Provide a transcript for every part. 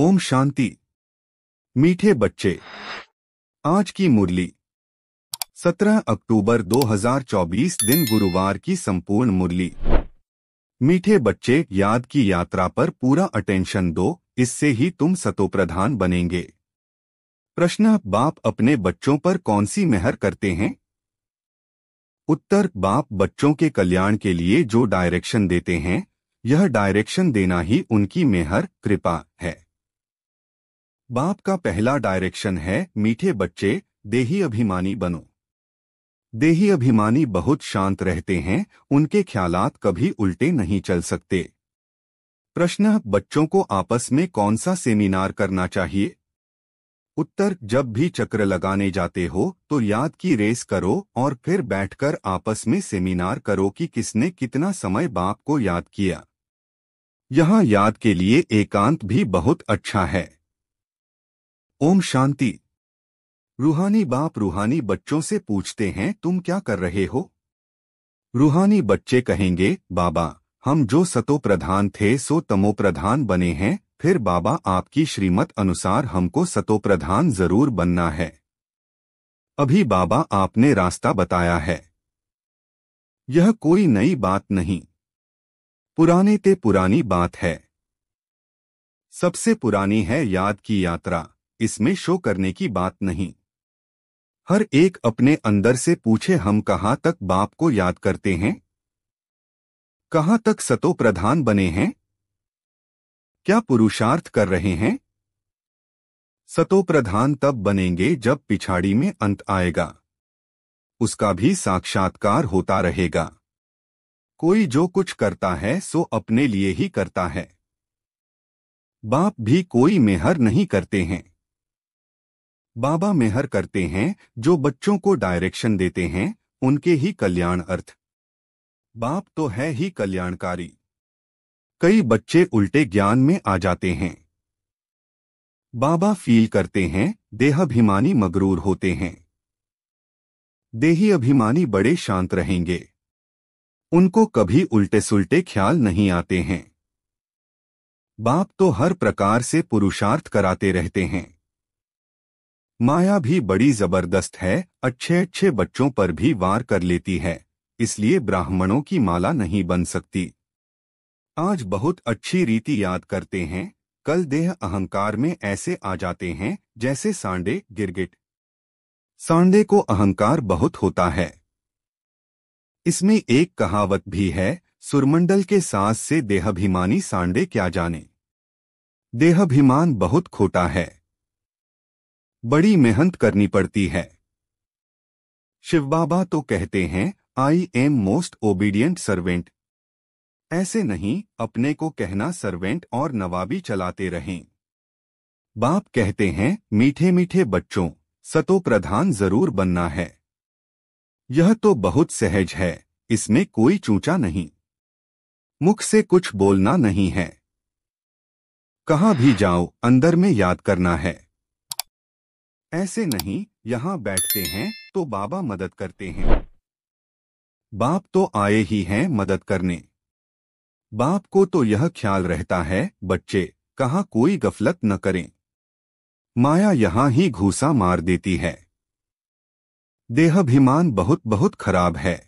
ओम शांति मीठे बच्चे आज की मुरली 17 अक्टूबर 2024 दिन गुरुवार की संपूर्ण मुरली मीठे बच्चे याद की यात्रा पर पूरा अटेंशन दो इससे ही तुम सतोप्रधान बनेंगे प्रश्न बाप अपने बच्चों पर कौन सी मेहर करते हैं उत्तर बाप बच्चों के कल्याण के लिए जो डायरेक्शन देते हैं यह डायरेक्शन देना ही उनकी मेहर कृपा है बाप का पहला डायरेक्शन है मीठे बच्चे देही अभिमानी बनो देही अभिमानी बहुत शांत रहते हैं उनके ख्यालात कभी उल्टे नहीं चल सकते प्रश्न बच्चों को आपस में कौन सा सेमिनार करना चाहिए उत्तर जब भी चक्र लगाने जाते हो तो याद की रेस करो और फिर बैठकर आपस में सेमिनार करो कि किसने कितना समय बाप को याद किया यहाँ याद के लिए एकांत भी बहुत अच्छा है ओम शांति रूहानी बाप रूहानी बच्चों से पूछते हैं तुम क्या कर रहे हो रूहानी बच्चे कहेंगे बाबा हम जो सतो प्रधान थे सो तमो प्रधान बने हैं फिर बाबा आपकी श्रीमत अनुसार हमको सतो प्रधान जरूर बनना है अभी बाबा आपने रास्ता बताया है यह कोई नई बात नहीं पुराने ते पुरानी बात है सबसे पुरानी है याद की यात्रा इसमें शो करने की बात नहीं हर एक अपने अंदर से पूछे हम कहाँ तक बाप को याद करते हैं कहाँ तक सतो प्रधान बने हैं क्या पुरुषार्थ कर रहे हैं सतो प्रधान तब बनेंगे जब पिछाड़ी में अंत आएगा उसका भी साक्षात्कार होता रहेगा कोई जो कुछ करता है सो अपने लिए ही करता है बाप भी कोई मेहर नहीं करते हैं बाबा मेहर करते हैं जो बच्चों को डायरेक्शन देते हैं उनके ही कल्याण अर्थ बाप तो है ही कल्याणकारी कई बच्चे उल्टे ज्ञान में आ जाते हैं बाबा फील करते हैं देहाभिमानी मगरूर होते हैं देही अभिमानी बड़े शांत रहेंगे उनको कभी उल्टे सुलटे ख्याल नहीं आते हैं बाप तो हर प्रकार से पुरुषार्थ कराते रहते हैं माया भी बड़ी जबरदस्त है अच्छे अच्छे बच्चों पर भी वार कर लेती है इसलिए ब्राह्मणों की माला नहीं बन सकती आज बहुत अच्छी रीति याद करते हैं कल देह अहंकार में ऐसे आ जाते हैं जैसे सांडे गिरगिट सांडे को अहंकार बहुत होता है इसमें एक कहावत भी है सुरमंडल के सास से देहाभिमानी सांडे क्या जाने देहाभिमान बहुत खोटा है बड़ी मेहनत करनी पड़ती है शिव बाबा तो कहते हैं I am most obedient servant ऐसे नहीं अपने को कहना सर्वेंट और नवाबी चलाते रहें बाप कहते हैं मीठे मीठे बच्चों सतो प्रधान जरूर बनना है यह तो बहुत सहज है इसमें कोई चूचा नहीं मुख से कुछ बोलना नहीं है कहाँ भी जाओ अंदर में याद करना है ऐसे नहीं यहाँ बैठते हैं तो बाबा मदद करते हैं बाप तो आए ही हैं मदद करने बाप को तो यह ख्याल रहता है बच्चे कहाँ कोई गफलत न करें माया यहाँ ही घूसा मार देती है देहाभिमान बहुत बहुत खराब है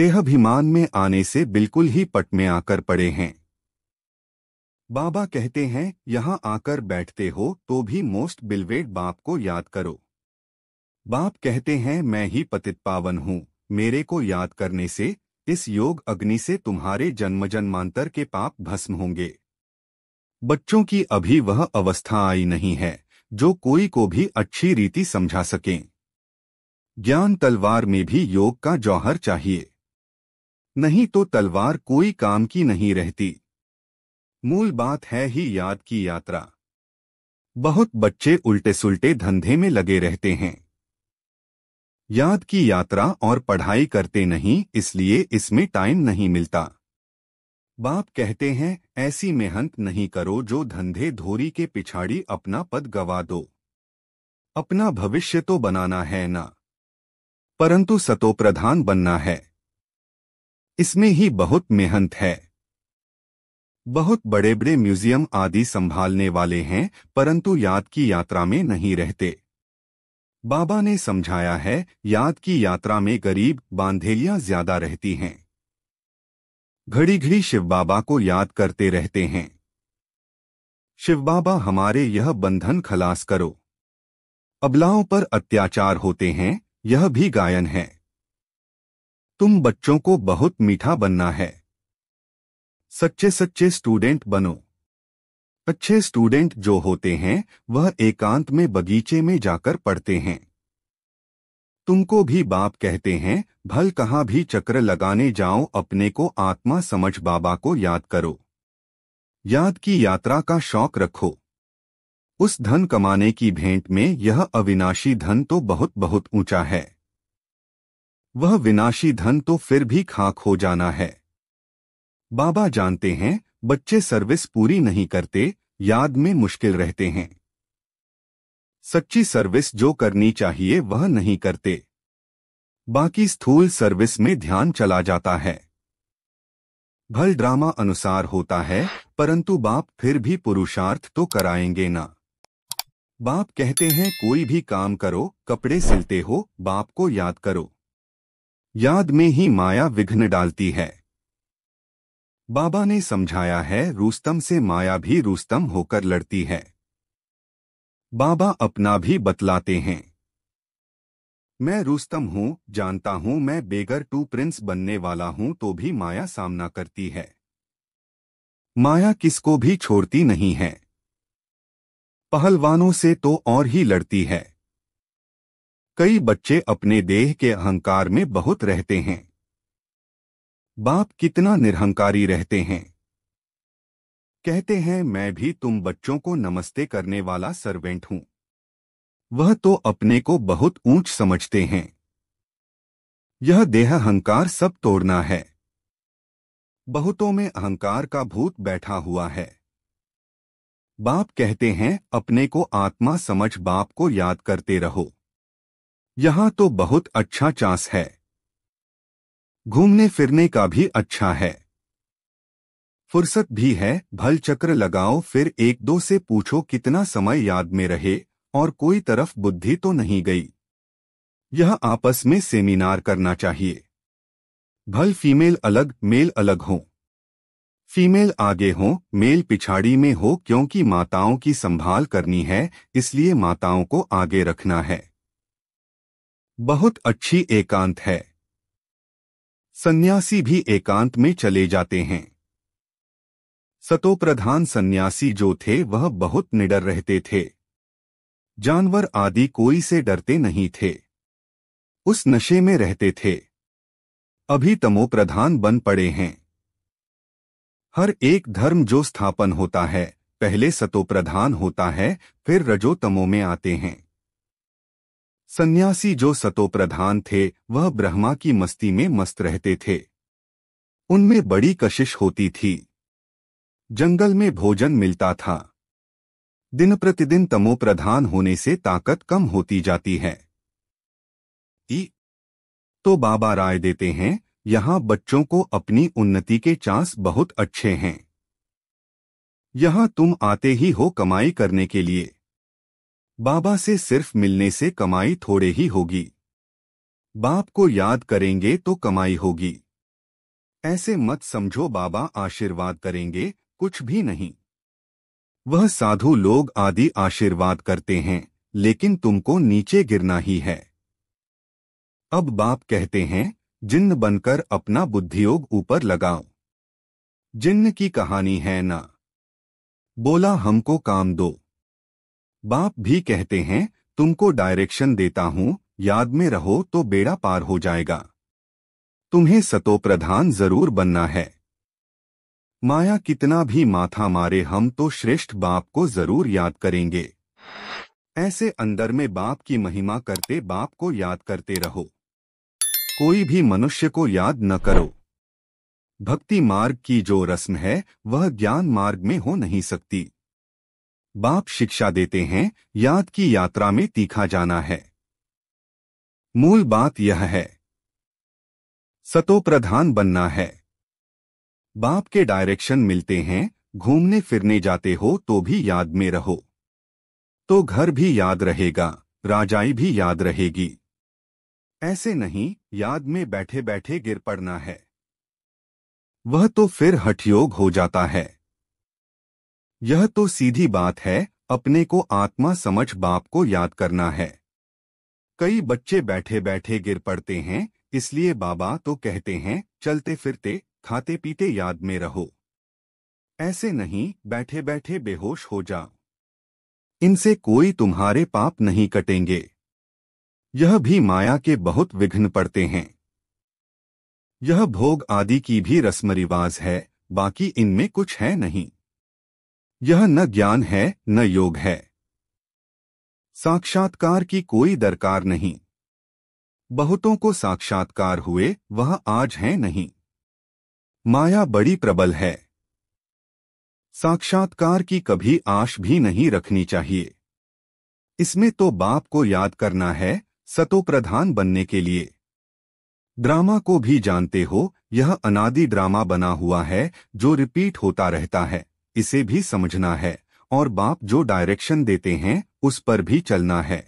देहाभिमान में आने से बिल्कुल ही पट में आकर पड़े हैं बाबा कहते हैं यहाँ आकर बैठते हो तो भी मोस्ट बिलवेड बाप को याद करो बाप कहते हैं मैं ही पतित पावन हूँ मेरे को याद करने से इस योग अग्नि से तुम्हारे जन्म जन्मांतर के पाप भस्म होंगे बच्चों की अभी वह अवस्था आई नहीं है जो कोई को भी अच्छी रीति समझा सकें ज्ञान तलवार में भी योग का जौहर चाहिए नहीं तो तलवार कोई काम की नहीं रहती मूल बात है ही याद की यात्रा बहुत बच्चे उल्टे सुलटे धंधे में लगे रहते हैं याद की यात्रा और पढ़ाई करते नहीं इसलिए इसमें टाइम नहीं मिलता बाप कहते हैं ऐसी मेहनत नहीं करो जो धंधे धोरी के पिछाड़ी अपना पद गवा दो अपना भविष्य तो बनाना है ना परंतु सतोप्रधान बनना है इसमें ही बहुत मेहनत है बहुत बड़े बड़े म्यूजियम आदि संभालने वाले हैं परंतु याद की यात्रा में नहीं रहते बाबा ने समझाया है याद की यात्रा में गरीब बांधेलियां ज्यादा रहती हैं घड़ी घड़ी शिव बाबा को याद करते रहते हैं शिव बाबा हमारे यह बंधन खलास करो अबलाओं पर अत्याचार होते हैं यह भी गायन है तुम बच्चों को बहुत मीठा बनना है सच्चे सच्चे स्टूडेंट बनो अच्छे स्टूडेंट जो होते हैं वह एकांत में बगीचे में जाकर पढ़ते हैं तुमको भी बाप कहते हैं भल कहाँ भी चक्र लगाने जाओ अपने को आत्मा समझ बाबा को याद करो याद की यात्रा का शौक रखो उस धन कमाने की भेंट में यह अविनाशी धन तो बहुत बहुत ऊंचा है वह विनाशी धन तो फिर भी खाक हो जाना है बाबा जानते हैं बच्चे सर्विस पूरी नहीं करते याद में मुश्किल रहते हैं सच्ची सर्विस जो करनी चाहिए वह नहीं करते बाकी स्थूल सर्विस में ध्यान चला जाता है भल ड्रामा अनुसार होता है परंतु बाप फिर भी पुरुषार्थ तो कराएंगे ना बाप कहते हैं कोई भी काम करो कपड़े सिलते हो बाप को याद करो याद में ही माया विघ्न डालती है बाबा ने समझाया है रूस्तम से माया भी रूस्तम होकर लड़ती है बाबा अपना भी बतलाते हैं मैं रूस्तम हूँ जानता हूँ मैं बेगर टू प्रिंस बनने वाला हूँ तो भी माया सामना करती है माया किसको भी छोड़ती नहीं है पहलवानों से तो और ही लड़ती है कई बच्चे अपने देह के अहंकार में बहुत रहते हैं बाप कितना निरहंकारी रहते हैं कहते हैं मैं भी तुम बच्चों को नमस्ते करने वाला सर्वेंट हूं वह तो अपने को बहुत ऊंच समझते हैं यह देह अहंकार सब तोड़ना है बहुतों में अहंकार का भूत बैठा हुआ है बाप कहते हैं अपने को आत्मा समझ बाप को याद करते रहो यहां तो बहुत अच्छा चांस है घूमने फिरने का भी अच्छा है फुर्सत भी है भल चक्र लगाओ फिर एक दो से पूछो कितना समय याद में रहे और कोई तरफ बुद्धि तो नहीं गई यह आपस में सेमिनार करना चाहिए भल फीमेल अलग मेल अलग हो फीमेल आगे हो मेल पिछाड़ी में हो क्योंकि माताओं की संभाल करनी है इसलिए माताओं को आगे रखना है बहुत अच्छी एकांत है सन्यासी भी एकांत में चले जाते हैं सतो प्रधान सन्यासी जो थे वह बहुत निडर रहते थे जानवर आदि कोई से डरते नहीं थे उस नशे में रहते थे अभी तमो प्रधान बन पड़े हैं हर एक धर्म जो स्थापन होता है पहले सतो प्रधान होता है फिर रजो तमो में आते हैं सन्यासी जो सतोप्रधान थे वह ब्रह्मा की मस्ती में मस्त रहते थे उनमें बड़ी कशिश होती थी जंगल में भोजन मिलता था दिन प्रतिदिन तमोप्रधान होने से ताकत कम होती जाती है ई तो बाबा राय देते हैं यहाँ बच्चों को अपनी उन्नति के चांस बहुत अच्छे हैं यहाँ तुम आते ही हो कमाई करने के लिए बाबा से सिर्फ मिलने से कमाई थोड़े ही होगी बाप को याद करेंगे तो कमाई होगी ऐसे मत समझो बाबा आशीर्वाद करेंगे कुछ भी नहीं वह साधु लोग आदि आशीर्वाद करते हैं लेकिन तुमको नीचे गिरना ही है अब बाप कहते हैं जिन्न बनकर अपना बुद्धियोग ऊपर लगाओ जिन्न की कहानी है ना बोला हमको काम दो बाप भी कहते हैं तुमको डायरेक्शन देता हूं याद में रहो तो बेड़ा पार हो जाएगा तुम्हें सतोप्रधान जरूर बनना है माया कितना भी माथा मारे हम तो श्रेष्ठ बाप को जरूर याद करेंगे ऐसे अंदर में बाप की महिमा करते बाप को याद करते रहो कोई भी मनुष्य को याद न करो भक्ति मार्ग की जो रस्म है वह ज्ञान मार्ग में हो नहीं सकती बाप शिक्षा देते हैं याद की यात्रा में तीखा जाना है मूल बात यह है सतोप्रधान बनना है बाप के डायरेक्शन मिलते हैं घूमने फिरने जाते हो तो भी याद में रहो तो घर भी याद रहेगा राजाई भी याद रहेगी ऐसे नहीं याद में बैठे बैठे गिर पड़ना है वह तो फिर हठयोग हो जाता है यह तो सीधी बात है अपने को आत्मा समझ बाप को याद करना है कई बच्चे बैठे बैठे गिर पड़ते हैं इसलिए बाबा तो कहते हैं चलते फिरते खाते पीते याद में रहो ऐसे नहीं बैठे बैठे बेहोश हो जाओ इनसे कोई तुम्हारे पाप नहीं कटेंगे यह भी माया के बहुत विघ्न पड़ते हैं यह भोग आदि की भी रस्म रिवाज है बाकी इनमें कुछ है नहीं यह न ज्ञान है न योग है साक्षात्कार की कोई दरकार नहीं बहुतों को साक्षात्कार हुए वह आज है नहीं माया बड़ी प्रबल है साक्षात्कार की कभी आश भी नहीं रखनी चाहिए इसमें तो बाप को याद करना है सतो प्रधान बनने के लिए ड्रामा को भी जानते हो यह अनादि ड्रामा बना हुआ है जो रिपीट होता रहता है इसे भी समझना है और बाप जो डायरेक्शन देते हैं उस पर भी चलना है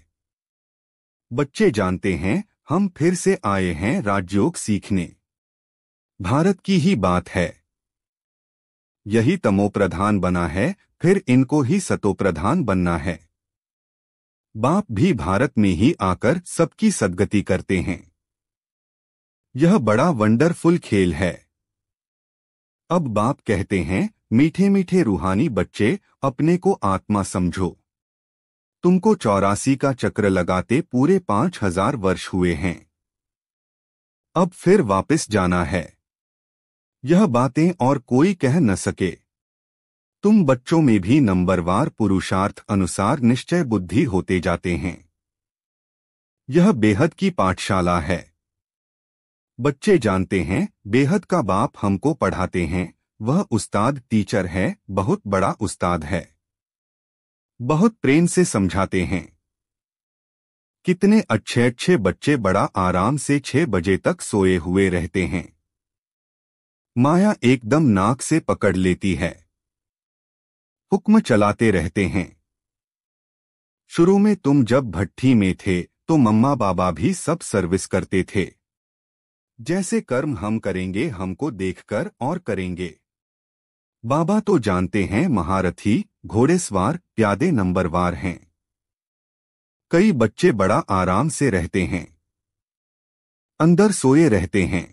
बच्चे जानते हैं हम फिर से आए हैं राजयोग सीखने भारत की ही बात है यही तमो प्रधान बना है फिर इनको ही सतो प्रधान बनना है बाप भी भारत में ही आकर सबकी सदगति करते हैं यह बड़ा वंडरफुल खेल है अब बाप कहते हैं मीठे मीठे रूहानी बच्चे अपने को आत्मा समझो तुमको चौरासी का चक्र लगाते पूरे पांच हजार वर्ष हुए हैं अब फिर वापस जाना है यह बातें और कोई कह न सके तुम बच्चों में भी नंबरवार पुरुषार्थ अनुसार निश्चय बुद्धि होते जाते हैं यह बेहद की पाठशाला है बच्चे जानते हैं बेहद का बाप हमको पढ़ाते हैं वह उस्ताद टीचर है बहुत बड़ा उस्ताद है बहुत प्रेम से समझाते हैं कितने अच्छे अच्छे बच्चे बड़ा आराम से छह बजे तक सोए हुए रहते हैं माया एकदम नाक से पकड़ लेती है हुक्म चलाते रहते हैं शुरू में तुम जब भट्टी में थे तो मम्मा बाबा भी सब सर्विस करते थे जैसे कर्म हम करेंगे हमको देखकर और करेंगे बाबा तो जानते हैं महारथी स्वार प्यादे नंबरवार हैं कई बच्चे बड़ा आराम से रहते हैं अंदर सोए रहते हैं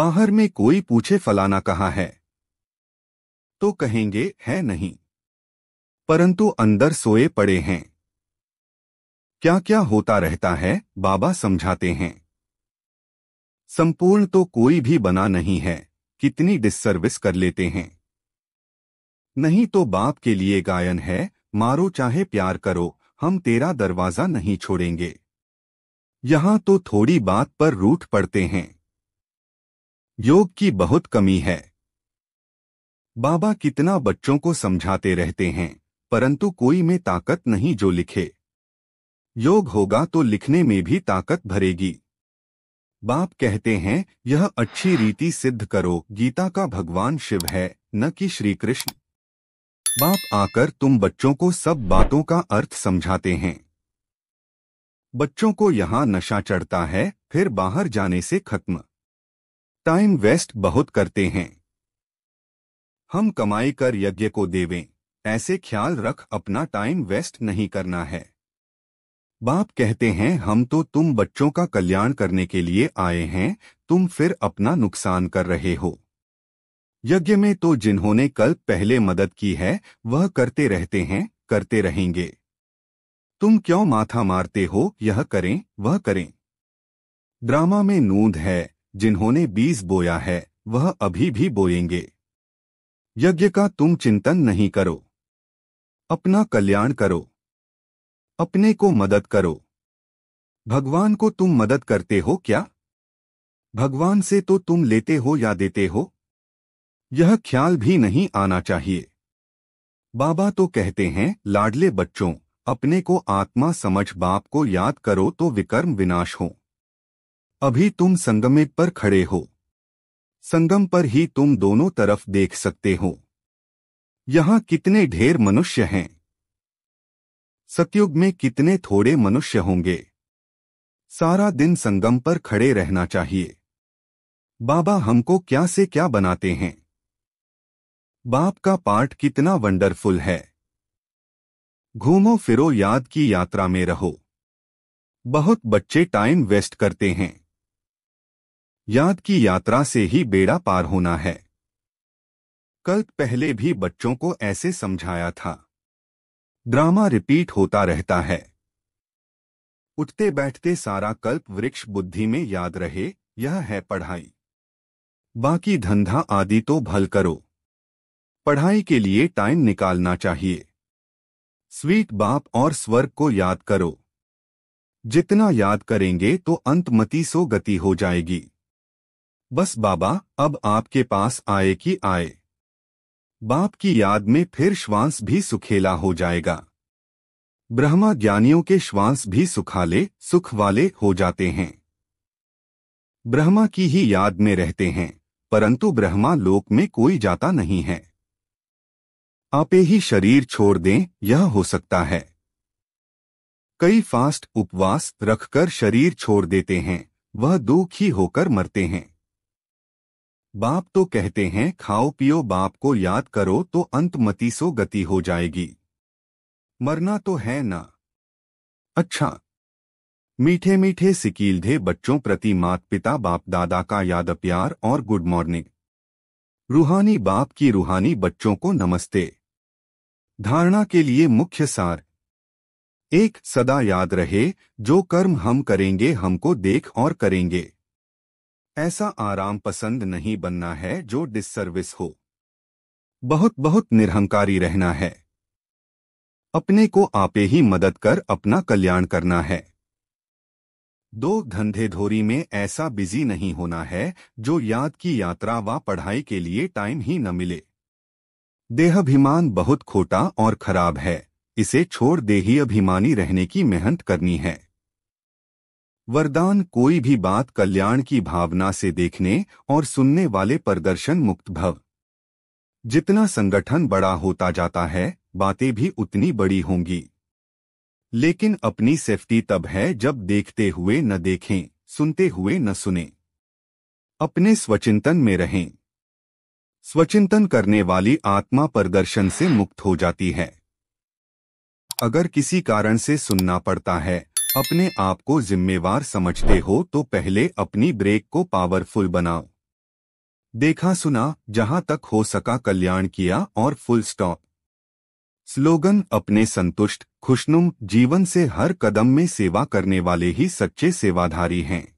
बाहर में कोई पूछे फलाना कहा है तो कहेंगे है नहीं परंतु अंदर सोए पड़े हैं क्या क्या होता रहता है बाबा समझाते हैं संपूर्ण तो कोई भी बना नहीं है कितनी डिसर्विस कर लेते हैं नहीं तो बाप के लिए गायन है मारो चाहे प्यार करो हम तेरा दरवाजा नहीं छोड़ेंगे यहां तो थोड़ी बात पर रूठ पड़ते हैं योग की बहुत कमी है बाबा कितना बच्चों को समझाते रहते हैं परंतु कोई में ताकत नहीं जो लिखे योग होगा तो लिखने में भी ताकत भरेगी बाप कहते हैं यह अच्छी रीति सिद्ध करो गीता का भगवान शिव है न कि श्री कृष्ण बाप आकर तुम बच्चों को सब बातों का अर्थ समझाते हैं बच्चों को यहाँ नशा चढ़ता है फिर बाहर जाने से खत्म टाइम वेस्ट बहुत करते हैं हम कमाई कर यज्ञ को देवें ऐसे ख्याल रख अपना टाइम वेस्ट नहीं करना है बाप कहते हैं हम तो तुम बच्चों का कल्याण करने के लिए आए हैं तुम फिर अपना नुकसान कर रहे हो यज्ञ में तो जिन्होंने कल पहले मदद की है वह करते रहते हैं करते रहेंगे तुम क्यों माथा मारते हो यह करें वह करें ड्रामा में नूंद है जिन्होंने बीज बोया है वह अभी भी बोएंगे यज्ञ का तुम चिंतन नहीं करो अपना कल्याण करो अपने को मदद करो भगवान को तुम मदद करते हो क्या भगवान से तो तुम लेते हो या देते हो यह ख्याल भी नहीं आना चाहिए बाबा तो कहते हैं लाडले बच्चों अपने को आत्मा समझ बाप को याद करो तो विकर्म विनाश हो अभी तुम संगमे पर खड़े हो संगम पर ही तुम दोनों तरफ देख सकते हो यहाँ कितने ढेर मनुष्य हैं सतयुग में कितने थोड़े मनुष्य होंगे सारा दिन संगम पर खड़े रहना चाहिए बाबा हमको क्या से क्या बनाते हैं बाप का पाठ कितना वंडरफुल है घूमो फिरो याद की यात्रा में रहो बहुत बच्चे टाइम वेस्ट करते हैं याद की यात्रा से ही बेड़ा पार होना है कल पहले भी बच्चों को ऐसे समझाया था ड्रामा रिपीट होता रहता है उठते बैठते सारा कल्प वृक्ष बुद्धि में याद रहे यह है पढ़ाई बाकी धंधा आदि तो भल करो पढ़ाई के लिए टाइम निकालना चाहिए स्वीट बाप और स्वर्ग को याद करो जितना याद करेंगे तो अंतमति सो गति हो जाएगी बस बाबा अब आपके पास आए कि आए बाप की याद में फिर श्वास भी सुखेला हो जाएगा ब्रह्मा ज्ञानियों के श्वास भी सुखाले सुख वाले हो जाते हैं ब्रह्मा की ही याद में रहते हैं परंतु ब्रह्मा लोक में कोई जाता नहीं है आपे ही शरीर छोड़ दें यह हो सकता है कई फास्ट उपवास रखकर शरीर छोड़ देते हैं वह दुखी होकर मरते हैं बाप तो कहते हैं खाओ पियो बाप को याद करो तो अंत मतीसो गति हो जाएगी मरना तो है ना अच्छा मीठे मीठे सिकीलधे बच्चों प्रति मात पिता बाप दादा का याद प्यार और गुड मॉर्निंग रूहानी बाप की रूहानी बच्चों को नमस्ते धारणा के लिए मुख्य सार एक सदा याद रहे जो कर्म हम करेंगे हमको देख और करेंगे ऐसा आराम पसंद नहीं बनना है जो डिससर्विस हो बहुत बहुत निरहंकारी रहना है अपने को आपे ही मदद कर अपना कल्याण करना है दो धंधे धोरी में ऐसा बिजी नहीं होना है जो याद की यात्रा व पढ़ाई के लिए टाइम ही न मिले देहाभिमान बहुत खोटा और खराब है इसे छोड़ देही अभिमानी रहने की मेहनत करनी है वरदान कोई भी बात कल्याण की भावना से देखने और सुनने वाले प्रदर्शन मुक्त भव जितना संगठन बड़ा होता जाता है बातें भी उतनी बड़ी होंगी लेकिन अपनी सेफ्टी तब है जब देखते हुए न देखें सुनते हुए न सुने अपने स्वचिंतन में रहें स्वचिंतन करने वाली आत्मा प्रदर्शन से मुक्त हो जाती है अगर किसी कारण से सुनना पड़ता है अपने आप को जिम्मेवार समझते हो तो पहले अपनी ब्रेक को पावरफुल बनाओ देखा सुना जहां तक हो सका कल्याण किया और फुल स्टॉप स्लोगन अपने संतुष्ट खुशनुम जीवन से हर कदम में सेवा करने वाले ही सच्चे सेवाधारी हैं